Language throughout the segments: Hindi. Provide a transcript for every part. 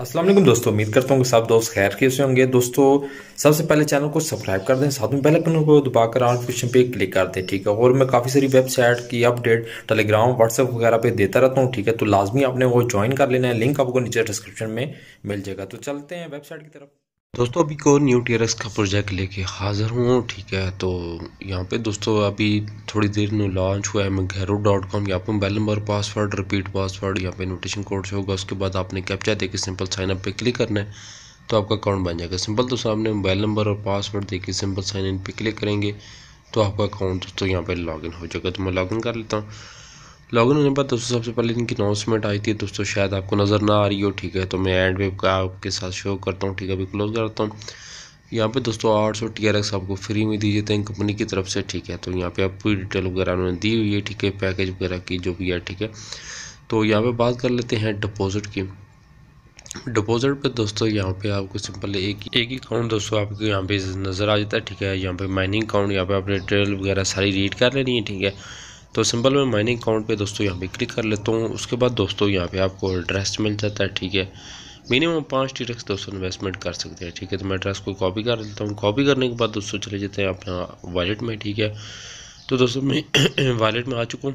असलम दोस्तों उम्मीद करता हूँ कि सब दोस्त खैर के से होंगे दोस्तों सबसे पहले चैनल को सब्सक्राइब कर दें साथ में पहले अपने को दबाकर नोटिफिकेशन पे क्लिक कर दें ठीक है और मैं काफ़ी सारी वेबसाइट की अपडेट टेलीग्राम व्हाट्सएप वगैरह पे देता रहता हूँ ठीक है तो लाजमी आपने वो ज्वाइन कर लेना है लिंक आपको नीचे डिस्क्रिप्शन में मिल जाएगा तो चलते हैं वेबसाइट की तरफ दोस्तों अभी को न्यू टी का प्रोजेक्ट लेके हाज़िर हूँ ठीक है तो यहाँ पे दोस्तों अभी थोड़ी देर में लॉन्च हुआ है मैं घेरो डॉट कॉम यहाँ पर mobile number password repeat password यहाँ पे नोटेशन कोड से होगा उसके बाद आपने कैप्चा देके सिंपल साइन अप पे क्लिक करना है तो आपका अकाउंट बन जाएगा सिंपल दोस्तों आपने मोबाइल नंबर और पासवर्ड देके सिंपल साइन इन पर क्लिक करेंगे तो आपका अकाउंट दोस्तों यहाँ पर लॉग हो जाएगा तो मैं लॉगिन कर लेता हूँ लॉगिन होने पर दोस्तों सबसे पहले इनकी अनाउंसमेंट आई थी दोस्तों शायद आपको नज़र ना आ रही हो ठीक है तो मैं एंड वेब का आपके साथ शो करता हूँ ठीक है अभी क्लोज करता हूँ यहाँ पे दोस्तों 800 सौ टी आपको फ्री में दी जाते हैं कंपनी की तरफ से ठीक है तो यहाँ पे आप पूरी डिटेल वगैरह उन्होंने दी हुई है ठीक है पैकेज वगैरह की जो भी है ठीक है तो यहाँ पे बात कर लेते हैं डिपॉजिट की डिपॉजिट पे दोस्तों यहाँ पे आपको सिंपल एक एक ही अकाउंट दोस्तों आपको यहाँ पे नज़र आ जाता है ठीक है यहाँ पर माइनिंग अकाउंट यहाँ पे आपने डिटेल वगैरह सारी रीड कर लेनी है ठीक है तो सिंपल मैं माइनिंग अकाउंट पे दोस्तों यहाँ पे क्लिक कर लेता हूँ उसके बाद दोस्तों यहाँ पे आपको एड्रेस मिल जाता है ठीक है मिनिमम पाँच टी रक्स दोस्तों इन्वेस्टमेंट कर सकते हैं ठीक है तो मैं एड्रेस को कॉपी कर लेता हूँ कॉपी करने के बाद दोस्तों चले जाते हैं अपना वॉलेट में ठीक है तो दोस्तों मैं वॉलेट में आ चुका हूँ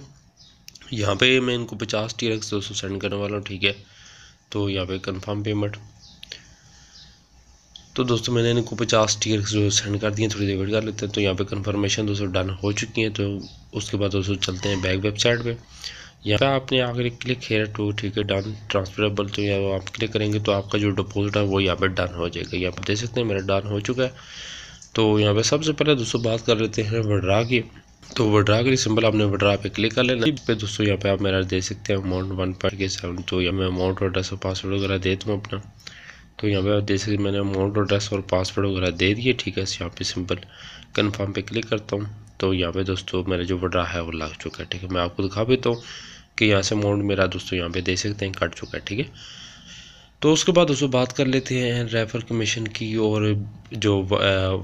यहाँ पे मैं इनको पचास टी रक्स दोस्तों सेंड करने वाला हूँ ठीक है तो यहाँ पे कंफर्म पेमेंट तो दोस्तों मैंने इनको पचास टी रक्स जो सेंड कर दिए थोड़ी देर वेट कर लेते हैं तो यहाँ पे कंफर्मेशन दोस्तों डन हो चुकी है तो उसके बाद दोस्तों चलते हैं बैक वेबसाइट पे यहाँ पर आपने आगे क्लिक हेयर टू ठीक है डन ट्रांसफरेबल तो यहाँ आप क्लिक करेंगे तो आपका जो डिपोजिट है वो यहाँ पर डन हो जाएगा यहाँ पर देख सकते हैं मेरा डन हो चुका है तो यहाँ पर सबसे पहले दोस्तों बात कर लेते हैं वड्रा की तो वड्रा के सिंबल सिंपल आपने वड्रा पे क्लिक कर लेना पे दोस्तों यहाँ पे आप मेरा दे सकते हैं अमाउंट वन पॉइंट के सेवन तो यहाँ मैं अमाउंट और ड्रेस और पासवर्ड वगैरह दे दूँ अपना तो यहाँ पे आप देख सकते मैंने अमाउंट और ड्रेस और पासवर्ड वगैरह दे दिए ठीक है यहाँ पे सिंपल कन्फर्म पे क्लिक करता हूँ तो यहाँ पे दोस्तों मेरा जो वड्रा है वो लग चुका है ठीक है मैं आपको दिखा देता हूँ कि यहाँ से अमाउंट मेरा दोस्तों यहाँ पे दे सकते हैं कट चुका है ठीक है तो उसके बाद दोस्तों बात कर लेते हैं रेफर कमीशन की और जो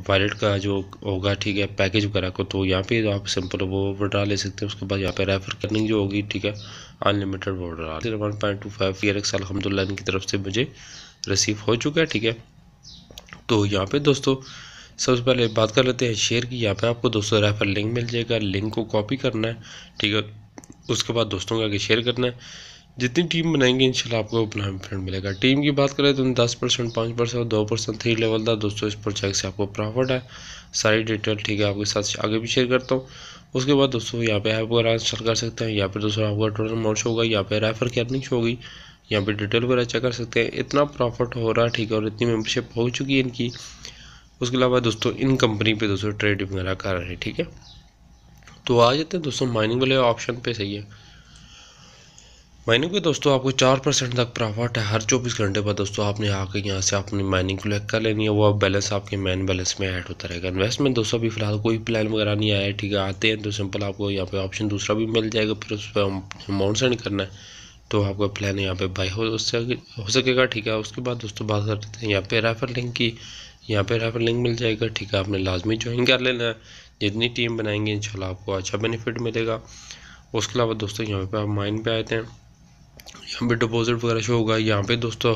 वॉलेट का जो होगा ठीक है पैकेज वगैरह को तो यहाँ पे आप सिंपल वो वड्रा ले सकते हैं उसके बाद यहाँ पे रेफर करनी जो होगी ठीक है अनलिमिटेड वड्रा one point two five year एक साल अलहमदिल्ला इनकी तरफ से मुझे रिसीव हो चुका है ठीक है तो यहाँ पे दोस्तों सबसे पहले बात कर लेते हैं शेयर की यहाँ पे आपको दोस्तों रेफर लिंक मिल जाएगा लिंक को कॉपी करना है ठीक है उसके बाद दोस्तों के आगे शेयर करना है जितनी टीम बनाएंगे इंशाल्लाह आपको अपना फ्रेंड मिलेगा टीम की बात करें तो दस परसेंट पाँच परसेंट दो परसेंट थ्री लेवल था दोस्तों इस प्रोजेक्ट से आपको प्रॉफिट है सारी डिटेल ठीक है आपके साथ आगे भी शेयर करता हूँ उसके बाद दोस्तों यहाँ पे आप वगैरह इंस्टॉल कर सकते हैं यहाँ फिर दोस्तों आपका टोटल अमाउंट होगा यहाँ पे रेफर की अर्निंग होगी यहाँ पे डिटेल वगैरह चेक कर सकते हैं इतना प्रॉफिट हो रहा है ठीक है और इतनी मेम्बरशिप हो चुकी है इनकी उसके अलावा दोस्तों इन कंपनी पे दोस्तों ट्रेड वगैरह कर रहे हैं ठीक है तो आ जाते हैं दोस्तों माइनिंग वाले ऑप्शन पे सही है माइनिंग पे दोस्तों आपको चार परसेंट तक प्रॉफिट है हर चौबीस घंटे बाद दोस्तों आपने आके यहाँ से अपनी माइनिंग क्लेक्ट कर लेनी है वो अब बैलेंस आपके मेन बैलेंस में ऐड होता रहेगा इन्वेस्टमेंट दोस्तों अभी फिलहाल कोई प्लान वगैरह नहीं आया है ठीक है आते हैं तो सिंपल आपको यहाँ पे ऑप्शन दूसरा भी मिल जाएगा फिर उस पर अमाउंट सेंड करना है तो आपका प्लान यहाँ पे बाई हो, हो सकेगा ठीक है उसके बाद दोस्तों बात करते हैं यहाँ पे रेफर लिंक की यहाँ पर आपको लिंक मिल जाएगा ठीक है आपने लाजमी ज्वाइन कर लेना है जितनी टीम बनाएंगे इंशाल्लाह आपको अच्छा बेनिफिट मिलेगा उसके अलावा दोस्तों यहाँ पे आप माइन पे आए थे यहाँ पे डिपॉजिट वगैरह शो होगा यहाँ पे दोस्तों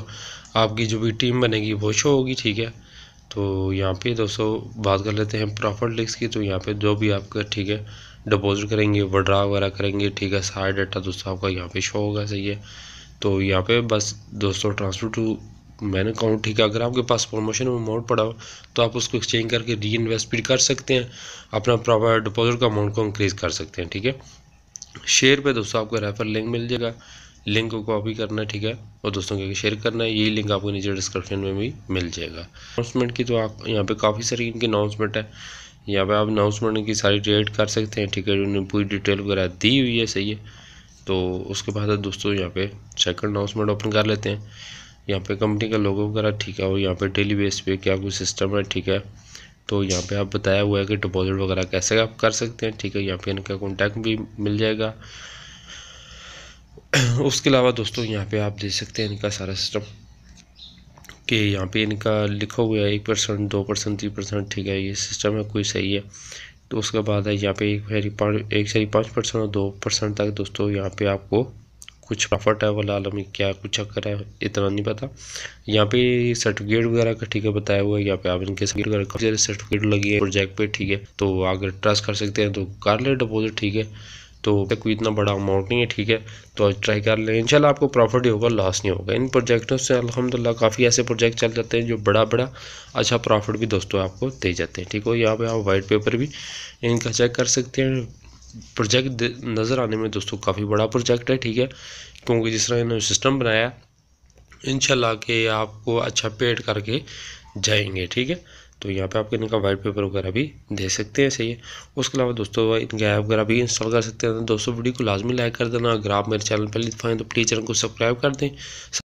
आपकी जो भी टीम बनेगी वो शो होगी ठीक है तो यहाँ पे दोस्तों बात कर लेते हैं प्रॉफिट लिस्ट की तो यहाँ पे जो भी आपका ठीक है डिपॉजिट करेंगे वड्रा वगैरह करेंगे ठीक है सारा डाटा दोस्तों आपका यहाँ पर शो होगा सही है तो यहाँ पर बस दोस्तों ट्रांसफर टू मैंने अकाउंट ठीक है अगर आपके पास प्रमोशन में अमाउंट पड़ा हो तो आप उसको एक्सचेंज करके री इन्वेस्ट भी कर सकते हैं अपना प्रॉपर डिपॉजिट का अमाउंट को इंक्रीज़ कर सकते हैं ठीक है शेयर पे दोस्तों आपको रेफर लिंक मिल जाएगा लिंक को कॉपी करना है ठीक है और दोस्तों के शेयर करना है यही लिंक आपको नीचे डिस्क्रिप्शन में भी मिल जाएगा अनाउंसमेंट की तो आप यहाँ पे काफ़ी सारी इनकी अनाउंसमेंट है यहाँ पे आप अनाउंसमेंट की सारी ट्रेड कर सकते हैं ठीक है उन्होंने पूरी डिटेल वगैरह दी हुई है सही है तो उसके बाद दोस्तों यहाँ पे सेकेंड अनाउंसमेंट ओपन कर लेते हैं यहाँ पे कंपनी का लोगो वगैरह ठीक है और यहाँ पे डेली बेस पे क्या कुछ सिस्टम है ठीक है तो यहाँ पे आप बताया हुआ है कि डिपॉजिट वगैरह कैसे आप कर सकते हैं ठीक है यहाँ पे इनका कॉन्टैक्ट भी मिल जाएगा उसके अलावा दोस्तों यहाँ पे आप देख सकते हैं इनका सारा सिस्टम कि यहाँ पे इनका लिखा हुआ है एक परसेंट दो परसेंट तीन परसेंट ठीक है ये सिस्टम है कोई सही है तो उसके बाद है यहाँ पे एक सारी पाँच एक पाँच परसेंट और दो परसेंट तक दोस्तों यहाँ पे आपको कुछ प्रॉफिट है वाला आलमी क्या कुछ चक्कर है इतना नहीं पता यहाँ पे सर्टिफिकेट वगैरह का ठीक है बताया हुआ है यहाँ पे आप इनके सर्टिफिकेट लगी है प्रोजेक्ट पे ठीक है तो अगर ट्रस्ट कर सकते हैं तो कर ले डिपोजिट ठीक है तो कोई इतना बड़ा अमाउंट नहीं है ठीक है तो ट्राई कर लें इनशाला आपको प्रॉफिट ही होगा लॉस नहीं होगा इन प्रोजेक्टों से अलहमदिल्ला काफ़ी ऐसे प्रोजेक्ट चल जाते हैं जो बड़ा बड़ा अच्छा प्रॉफिट भी दोस्तों आपको दे जाते हैं ठीक है यहाँ पे आप वाइट पेपर भी इनका चेक कर सकते हैं प्रोजेक्ट नज़र आने में दोस्तों काफ़ी बड़ा प्रोजेक्ट है ठीक है क्योंकि जिस तरह इन्होंने सिस्टम बनाया इन के आपको अच्छा पेड करके जाएंगे ठीक है तो यहाँ पे आप इनका वाइट पेपर वगैरह भी दे सकते हैं सही है उसके अलावा दोस्तों इनका ऐप वगैरह भी इंस्टॉल कर सकते हैं दोस्तों वीडियो को लाजमी लाइक कर देना अगर आप मेरे चैनल पर लिखवाएँ तो प्लीज़ चैनल को सब्सक्राइब कर दें